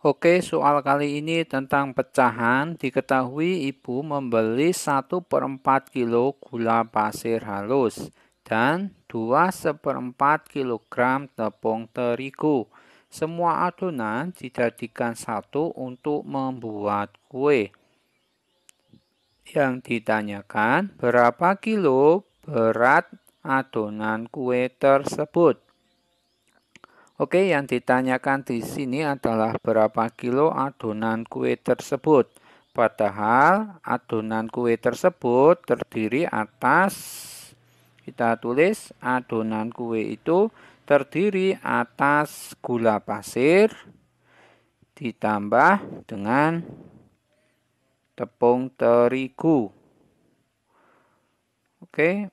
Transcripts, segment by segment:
Oke, soal kali ini tentang pecahan. Diketahui ibu membeli 1 per 4 kilo gula pasir halus dan 2 seperempat kilogram tepung terigu. Semua adonan dijadikan satu untuk membuat kue. Yang ditanyakan, berapa kilo berat adonan kue tersebut? Oke, yang ditanyakan di sini adalah berapa kilo adonan kue tersebut. Padahal adonan kue tersebut terdiri atas kita tulis adonan kue itu terdiri atas gula pasir ditambah dengan tepung terigu. Oke.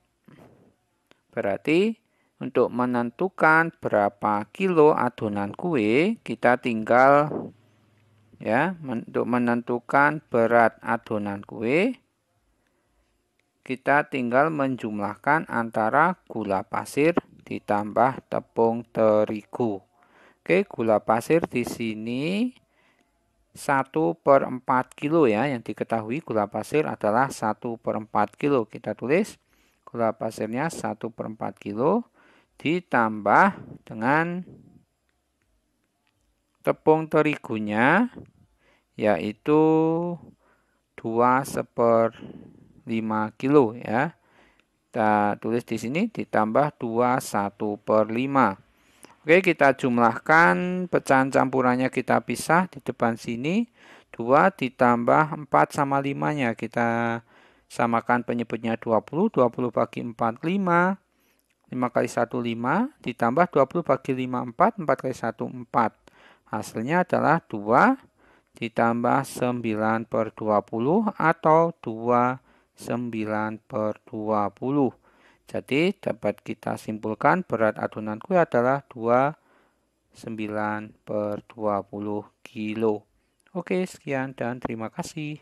Berarti untuk menentukan berapa kilo adonan kue, kita tinggal ya, untuk menentukan berat adonan kue, kita tinggal menjumlahkan antara gula pasir ditambah tepung terigu. Oke, gula pasir di sini 1 per 4 kilo ya. Yang diketahui gula pasir adalah 1 per 4 kilo. Kita tulis gula pasirnya 1 per 4 kilo ditambah dengan tepung terigunya yaitu 2 seper 5 kilo ya kita tulis di sini ditambah 2 1 per 5 Oke kita jumlahkan pecahan campurannya kita pisah di depan sini 2 ditambah 4 sama 5 nya kita samakan penyebutnya 20 20 bagi 45 5 5 kali 1, 5, ditambah 20 bagi 5, 4, 4 kali 1, 4. Hasilnya adalah 2 ditambah 9 per 20 atau 2 9 per 20. Jadi dapat kita simpulkan berat adonan kue adalah 2 9 per 20 kilo. Oke, sekian dan terima kasih.